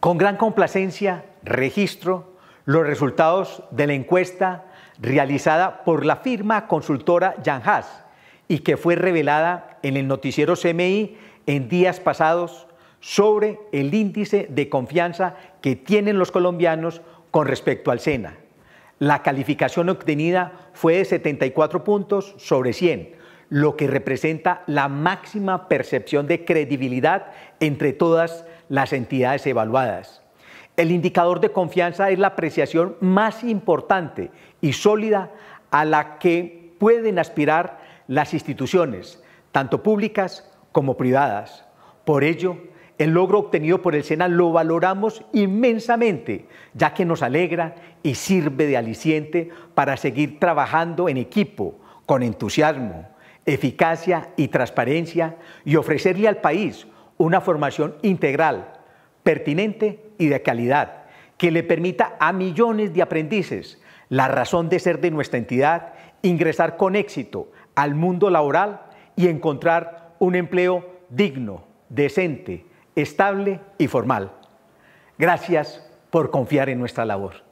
Con gran complacencia registro los resultados de la encuesta realizada por la firma consultora Jan Haas y que fue revelada en el noticiero CMI en días pasados sobre el índice de confianza que tienen los colombianos con respecto al SENA. La calificación obtenida fue de 74 puntos sobre 100, lo que representa la máxima percepción de credibilidad entre todas las entidades evaluadas. El indicador de confianza es la apreciación más importante y sólida a la que pueden aspirar las instituciones, tanto públicas como privadas. Por ello, el logro obtenido por el SENA lo valoramos inmensamente, ya que nos alegra y sirve de aliciente para seguir trabajando en equipo, con entusiasmo, eficacia y transparencia, y ofrecerle al país una formación integral, pertinente y de calidad, que le permita a millones de aprendices la razón de ser de nuestra entidad, ingresar con éxito al mundo laboral y encontrar un empleo digno, decente, estable y formal. Gracias por confiar en nuestra labor.